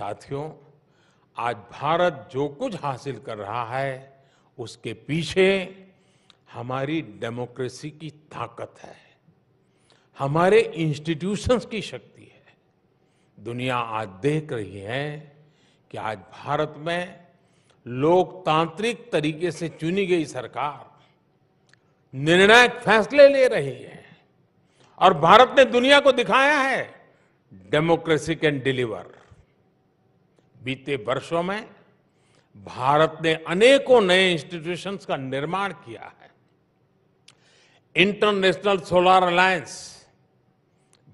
साथियों आज भारत जो कुछ हासिल कर रहा है उसके पीछे हमारी डेमोक्रेसी की ताकत है हमारे इंस्टीट्यूशंस की शक्ति है दुनिया आज देख रही है कि आज भारत में लोकतांत्रिक तरीके से चुनी गई सरकार निर्णायक फैसले ले रही है और भारत ने दुनिया को दिखाया है डेमोक्रेसी कैन डिलीवर बीते वर्षों में भारत ने अनेकों नए इंस्टीट्यूशंस का निर्माण किया है इंटरनेशनल सोलर अलायंस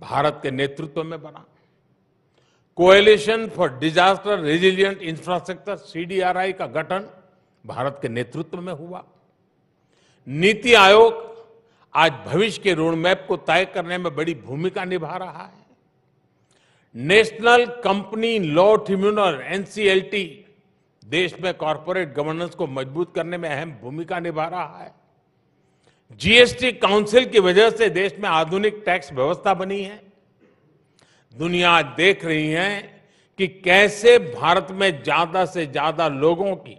भारत के नेतृत्व में बना Coalition for Disaster Resilient Infrastructure CDRI का गठन भारत के नेतृत्व में हुआ नीति आयोग आज भविष्य के रोडमैप को तय करने में बड़ी भूमिका निभा रहा है National Company Law Tribunal NCLT देश में कॉरपोरेट गवर्नेंस को मजबूत करने में अहम भूमिका निभा रहा है जीएसटी काउंसिल की वजह से देश में आधुनिक टैक्स व्यवस्था बनी है दुनिया देख रही है कि कैसे भारत में ज्यादा से ज्यादा लोगों की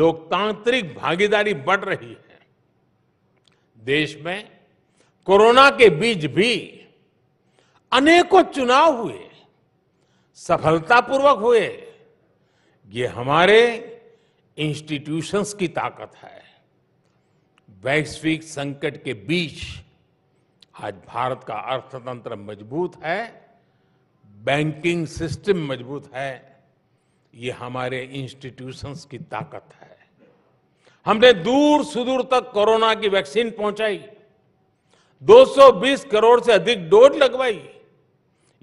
लोकतांत्रिक भागीदारी बढ़ रही है देश में कोरोना के बीच भी अनेकों चुनाव हुए सफलतापूर्वक हुए ये हमारे इंस्टीट्यूशंस की ताकत है वैश्विक संकट के बीच आज भारत का अर्थतंत्र मजबूत है बैंकिंग सिस्टम मजबूत है ये हमारे इंस्टीट्यूशंस की ताकत है हमने दूर सुदूर तक कोरोना की वैक्सीन पहुंचाई 220 करोड़ से अधिक डोज लगवाई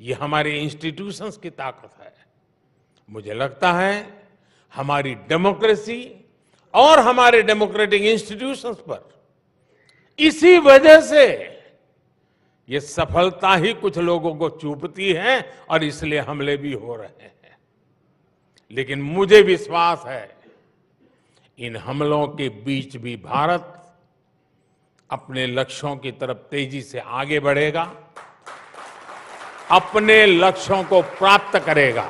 ये हमारे इंस्टीट्यूशंस की ताकत है मुझे लगता है हमारी डेमोक्रेसी और हमारे डेमोक्रेटिक इंस्टीट्यूशंस पर इसी वजह से ये सफलता ही कुछ लोगों को चूपती है और इसलिए हमले भी हो रहे हैं लेकिन मुझे विश्वास है इन हमलों के बीच भी भारत अपने लक्ष्यों की तरफ तेजी से आगे बढ़ेगा अपने लक्ष्यों को प्राप्त करेगा